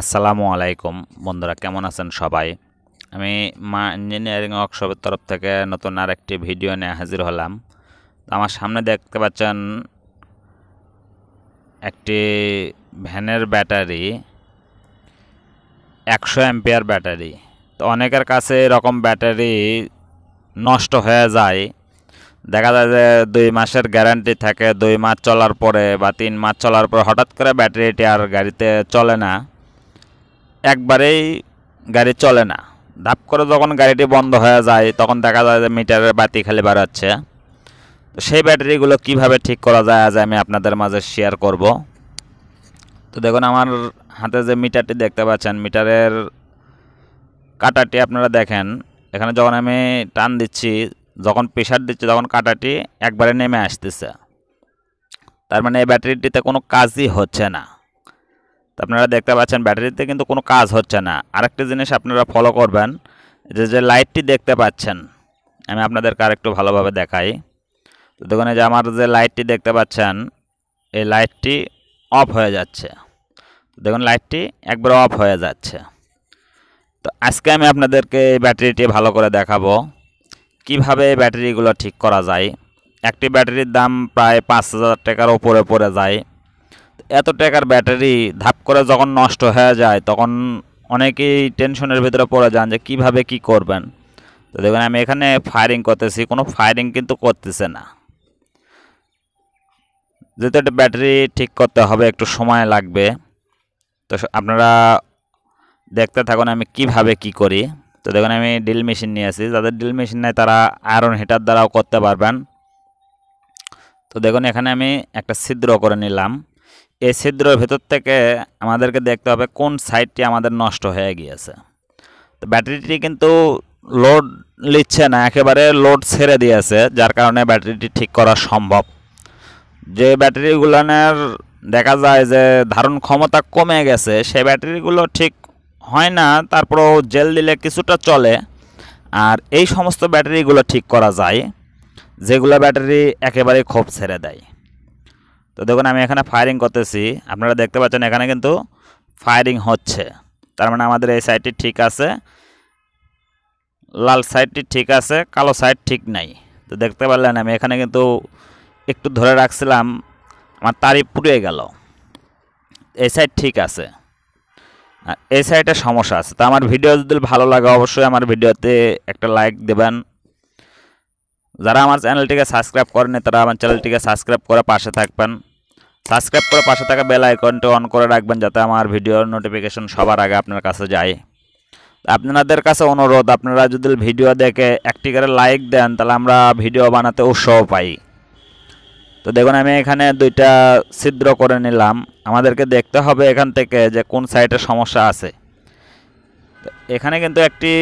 আসসালামু আলাইকুম বন্ধুরা কেমন আছেন সবাই আমি মা ইঞ্জিনিয়ারিং ওয়ার্কশপের তরফ থেকে নতুন আরেকটি ভিডিও নিয়ে হাজির হলাম আমার সামনে দেখতে পাচ্ছেন একটি ভ্যানের ব্যাটারি একশো অ্যাম্পিয়ার ব্যাটারি তো অনেকের কাছে এরকম ব্যাটারি নষ্ট হয়ে যায় দেখা যায় যে দুই মাসের গ্যারান্টি থাকে দুই মাস চলার পরে বা তিন মাস চলার পরে হঠাৎ করে ব্যাটারিটি আর গাড়িতে চলে না একবারেই গাড়ি চলে না ধাপ করে যখন গাড়িটি বন্ধ হয়ে যায় তখন দেখা যায় যে মিটারের বাতি খালি বাড়াচ্ছে তো সেই ব্যাটারিগুলো কিভাবে ঠিক করা যায় আজ আমি আপনাদের মাঝে শেয়ার করব তো দেখুন আমার হাতে যে মিটারটি দেখতে পাচ্ছেন মিটারের কাটাটি আপনারা দেখেন এখানে যখন আমি টান দিচ্ছি যখন প্রেশার দিচ্ছি তখন কাটাটি একবারে নেমে আসতেছে তার মানে এই ব্যাটারিটিতে কোনো কাজই হচ্ছে না তো আপনারা দেখতে পাচ্ছেন ব্যাটারিতে কিন্তু কোনো কাজ হচ্ছে না আরেকটি জিনিস আপনারা ফলো করবেন যে যে লাইটটি দেখতে পাচ্ছেন আমি আপনাদেরকে আরেকটু ভালোভাবে দেখাই তো দেখুন যে আমার যে লাইটটি দেখতে পাচ্ছেন এই লাইটটি অফ হয়ে যাচ্ছে দেখুন লাইটটি একবার অফ হয়ে যাচ্ছে তো আজকে আমি আপনাদেরকে এই ব্যাটারিটি ভালো করে দেখাবো কিভাবে এই ব্যাটারিগুলো ঠিক করা যায় একটি ব্যাটারির দাম প্রায় পাঁচ হাজার টাকার ওপরে পড়ে যায় এত টাকার ব্যাটারি ধাপ করে যখন নষ্ট হয়ে যায় তখন অনেকেই টেনশনের ভিতরে পড়ে যান যে কিভাবে কি করবেন তো দেখুন আমি এখানে ফায়ারিং করতেছি কোনো ফায়ারিং কিন্তু করতেছে না যেহেতু একটা ব্যাটারি ঠিক করতে হবে একটু সময় লাগবে তো আপনারা দেখতে থাকুন আমি কিভাবে কি করি তো দেখুন আমি ড্রিল মেশিন নিয়ে আসি যাদের ড্রিল মেশিন নেয় তারা আয়রন হিটার দ্বারাও করতে পারবেন তো দেখুন এখানে আমি একটা ছিদ্র করে নিলাম এই ছিদ্র ভেতর থেকে আমাদেরকে দেখতে হবে কোন সাইডটি আমাদের নষ্ট হয়ে গিয়েছে তো ব্যাটারিটি কিন্তু লোড নিচ্ছে না একেবারে লোড ছেড়ে দিয়েছে যার কারণে ব্যাটারিটি ঠিক করা সম্ভব যে ব্যাটারিগুলোর দেখা যায় যে ধারণ ক্ষমতা কমে গেছে সেই ব্যাটারিগুলো ঠিক হয় না তারপরেও জেল দিলে কিছুটা চলে আর এই সমস্ত ব্যাটারিগুলো ঠিক করা যায় যেগুলো ব্যাটারি একেবারে ক্ষোভ ছেড়ে দেয় তো দেখুন আমি এখানে ফায়ারিং করতেছি আপনারা দেখতে পাচ্ছেন এখানে কিন্তু ফায়ারিং হচ্ছে তার মানে আমাদের এই সাইডটি ঠিক আছে লাল সাইডটি ঠিক আছে কালো সাইড ঠিক নাই তো দেখতে পারলেন আমি এখানে কিন্তু একটু ধরে রাখছিলাম আমার তারি পুড়ে গেল এই সাইড ঠিক আছে এই সাইডে সমস্যা আছে তো আমার ভিডিও যদি ভালো লাগে অবশ্যই আমার ভিডিওতে একটা লাইক দেবেন যারা আমার চ্যানেলটিকে সাবস্ক্রাইব করেনি তারা আমার চ্যানেলটিকে সাবস্ক্রাইব করে পাশে থাকবেন সাবস্ক্রাইব করে পাশে থাকা বেল আইকনটি অন করে রাখবেন যাতে আমার ভিডিওর নোটিফিকেশন সবার আগে আপনার কাছে যায় আপনাদের কাছে অনুরোধ আপনারা যদি ভিডিও দেখে একটি করে লাইক দেন তাহলে আমরা ভিডিও বানাতে উৎসাহ পাই তো দেখুন আমি এখানে দুইটা ছিদ্র করে নিলাম আমাদেরকে দেখতে হবে এখান থেকে যে কোন সাইডে সমস্যা আছে এখানে কিন্তু একটি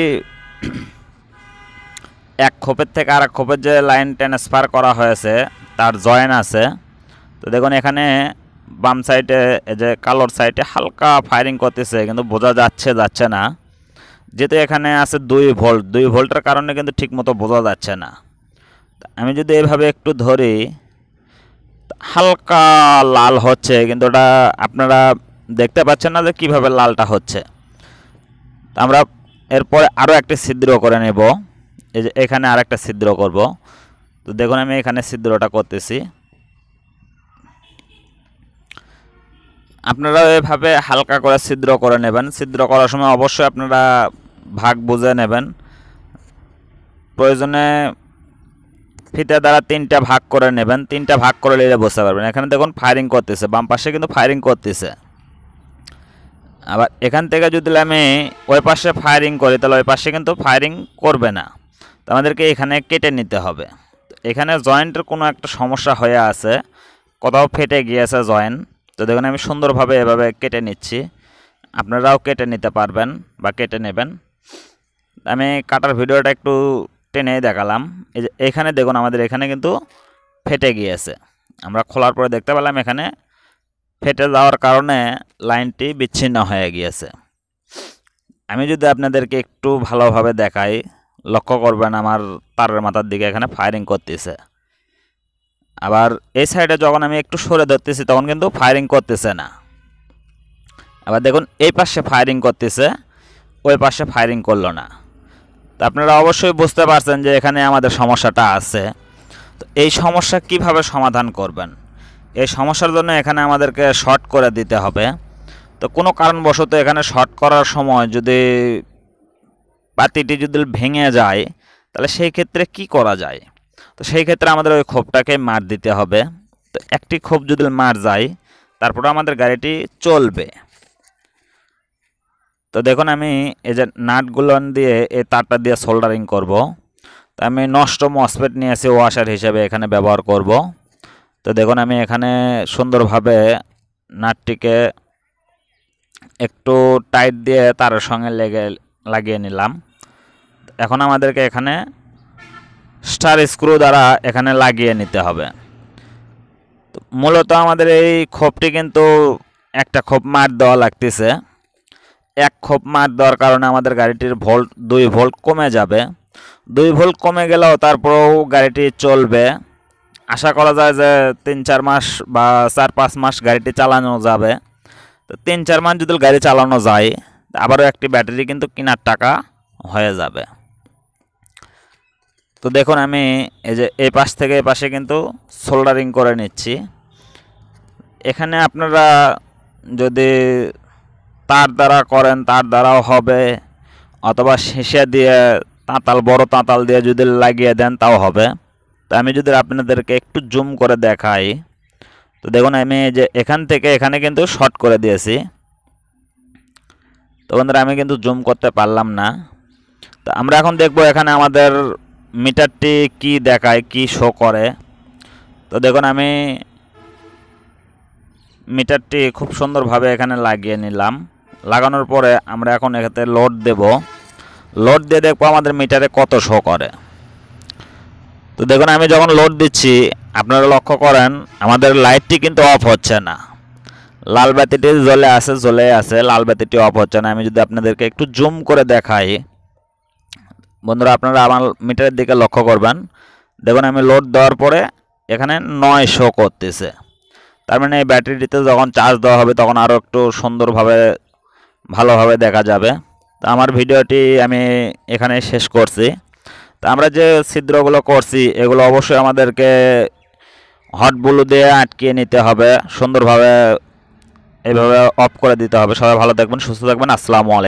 এক খোপের থেকে আর এক খোপের যে লাইন ট্রান্সফার করা হয়েছে তার জয়েন আছে তো দেখুন এখানে বাম সাইডে যে কালোর সাইডে হালকা ফায়ারিং করতেছে কিন্তু বোঝা যাচ্ছে যাচ্ছে না যেহেতু এখানে আছে দুই ভোল্ট দুই ভোল্টের কারণে কিন্তু ঠিকমতো বোঝা যাচ্ছে না আমি যদি এভাবে একটু ধরি হালকা লাল হচ্ছে কিন্তু ওটা আপনারা দেখতে পাচ্ছেন না যে কীভাবে লালটা হচ্ছে আমরা এরপরে আরও একটি ছিদ্র করে নেব এই এখানে আর একটা ছিদ্র করব তো দেখুন আমি এখানে ছিদ্রটা করতেছি আপনারা এভাবে হালকা করে ছিদ্র করে নেবেন ছিদ্র করার সময় অবশ্যই আপনারা ভাগ বুঝে নেবেন প্রয়োজনে ফিতে দ্বারা তিনটা ভাগ করে নেবেন তিনটা ভাগ করে নিলে বুঝতে পারবেন এখানে দেখুন ফায়ারিং করতেছে বাম পাশে কিন্তু ফায়ারিং করতেছে আবার এখান থেকে যদি আমি ওই পাশে ফায়ারিং করি তাহলে ওই পাশে কিন্তু ফায়ারিং করবে না তো আমাদেরকে এখানে কেটে নিতে হবে এখানে জয়েন্টের কোনো একটা সমস্যা হয়ে আছে কোথাও ফেটে গিয়েছে জয়েন্ট তো দেখুন আমি সুন্দরভাবে এভাবে কেটে নিচ্ছি আপনারাও কেটে নিতে পারবেন বা কেটে নেবেন আমি কাটার ভিডিওটা একটু টেনেই দেখালাম এই যে এখানে দেখুন আমাদের এখানে কিন্তু ফেটে গিয়েছে আমরা খোলার পরে দেখতে পেলাম এখানে ফেটে যাওয়ার কারণে লাইনটি বিচ্ছিন্ন হয়ে গিয়েছে আমি যদি আপনাদেরকে একটু ভালোভাবে দেখাই লক্ষ্য করবেন আমার তারের মাথার দিকে এখানে ফায়ারিং করতেছে আবার এই সাইডে যখন আমি একটু সরে ধরতেছি তখন কিন্তু ফায়ারিং করতেছে না আবার দেখুন এই পাশে ফায়ারিং করতেছে ওই পাশে ফায়ারিং করলো না তো আপনারা অবশ্যই বুঝতে পারছেন যে এখানে আমাদের সমস্যাটা আছে তো এই সমস্যা কিভাবে সমাধান করবেন এই সমস্যার জন্য এখানে আমাদেরকে শর্ট করে দিতে হবে তো কোনো কারণবশত এখানে শর্ট করার সময় যদি বাতিটি যদি ভেঙে যায় তাহলে সেই ক্ষেত্রে কি করা যায় তো সেই ক্ষেত্রে আমাদের ওই খোপটাকে মার দিতে হবে তো একটি খোপ যদি মার যায় তারপরে আমাদের গাড়িটি চলবে তো দেখুন আমি এই যে নাটগুলো দিয়ে এই তারটা দিয়ে সোল্ডারিং করব। তো আমি নষ্ট মসপেট নিয়ে এসে ওয়াশার হিসেবে এখানে ব্যবহার করব। তো দেখুন আমি এখানে সুন্দরভাবে নাটটিকে একটু টাইট দিয়ে তারের সঙ্গে লেগে লাগিয়ে নিলাম এখন আমাদেরকে এখানে স্টার স্ক্রু দ্বারা এখানে লাগিয়ে নিতে হবে মূলত আমাদের এই খোপটি কিন্তু একটা খোপ মার দেওয়া লাগতেছে এক খোপ মার দেওয়ার কারণে আমাদের গাড়িটির ভোল্ট দুই ভোল্ট কমে যাবে দুই ভোল্ট কমে গেলেও তারপরেও গাড়িটি চলবে আশা করা যায় যে তিন চার মাস বা চার পাঁচ মাস গাড়িটি চালানো যাবে তো তিন চার মাস যদি গাড়ি চালানো যায় আবারও একটি ব্যাটারি কিন্তু কেনার টাকা হয়ে যাবে তো দেখুন আমি এই যে এই পাশ থেকে এই পাশে কিন্তু সোল্ডারিং করে নিচ্ছি এখানে আপনারা যদি তার দ্বারা করেন তার দ্বারাও হবে অথবা শেষে দিয়ে তাঁতাল বড় তাঁতাল দিয়ে যদি লাগিয়ে দেন তাও হবে তো আমি যদি আপনাদেরকে একটু জুম করে দেখাই তো দেখুন আমি যে এখান থেকে এখানে কিন্তু শর্ট করে দিয়েছি তো বন্ধুরা আমি কিন্তু জুম করতে পারলাম না তো আমরা এখন দেখব এখানে আমাদের মিটারটি কি দেখায় কি শো করে তো দেখুন আমি মিটারটি খুব সুন্দরভাবে এখানে লাগিয়ে নিলাম লাগানোর পরে আমরা এখন এখানে লোড দেব লোড দিয়ে দেখব আমাদের মিটারে কত শো করে তো দেখুন আমি যখন লোড দিচ্ছি আপনারা লক্ষ্য করেন আমাদের লাইটটি কিন্তু অফ হচ্ছে না লাল বাতিটি জ্বলে আছে জ্বলে আছে লাল বাতিটি অফ হচ্ছে না আমি যদি আপনাদেরকে একটু জুম করে দেখাই বন্ধুরা আপনারা আমার মিটারের দিকে লক্ষ্য করবেন দেখুন আমি লোড দেওয়ার পরে এখানে নয় শো করতেছে তার মানে এই ব্যাটারিটিতে যখন চার্জ দেওয়া হবে তখন আরও একটু সুন্দরভাবে ভালোভাবে দেখা যাবে তো আমার ভিডিওটি আমি এখানে শেষ করছি তো আমরা যে ছিদ্রগুলো করছি এগুলো অবশ্যই আমাদেরকে হট ব্লু দিয়ে আটকিয়ে নিতে হবে সুন্দরভাবে এভাবে অফ করে দিতে হবে সবাই ভালো থাকবেন সুস্থ থাকবেন আসসালামু আলাইকুম